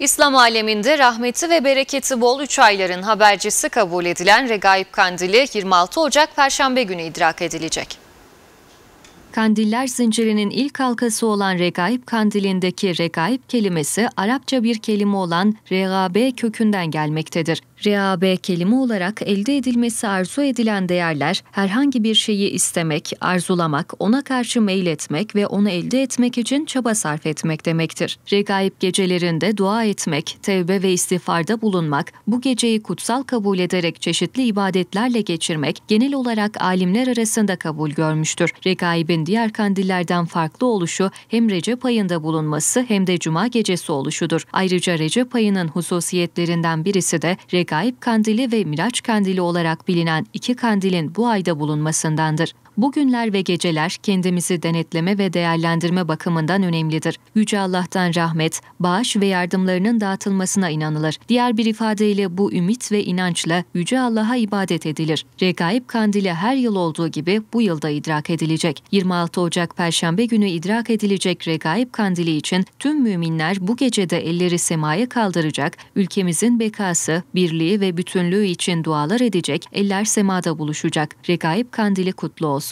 İslam aleminde rahmeti ve bereketi bol üç ayların habercisi kabul edilen regaip Kandili 26 Ocak Perşembe günü idrak edilecek. Kandiller zincirinin ilk halkası olan regaib kandilindeki regaib kelimesi Arapça bir kelime olan regabe kökünden gelmektedir. Reabe kelime olarak elde edilmesi arzu edilen değerler, herhangi bir şeyi istemek, arzulamak, ona karşı meyletmek ve onu elde etmek için çaba sarf etmek demektir. Regaib gecelerinde dua etmek, tevbe ve istiğfarda bulunmak, bu geceyi kutsal kabul ederek çeşitli ibadetlerle geçirmek genel olarak alimler arasında kabul görmüştür. Regaibin Kandil'in diğer kandillerden farklı oluşu hem Recep ayında bulunması hem de Cuma gecesi oluşudur. Ayrıca Recep ayının hususiyetlerinden birisi de Regaib Kandili ve Miraç Kandili olarak bilinen iki kandilin bu ayda bulunmasındandır. Bu günler ve geceler kendimizi denetleme ve değerlendirme bakımından önemlidir. Yüce Allah'tan rahmet, bağış ve yardımlarının dağıtılmasına inanılır. Diğer bir ifadeyle bu ümit ve inançla Yüce Allah'a ibadet edilir. Regaib Kandili her yıl olduğu gibi bu yılda idrak edilecek. 20 26 Ocak Perşembe günü idrak edilecek Regaib Kandili için tüm müminler bu gecede elleri semaya kaldıracak, ülkemizin bekası, birliği ve bütünlüğü için dualar edecek, eller semada buluşacak. Regaib Kandili kutlu olsun.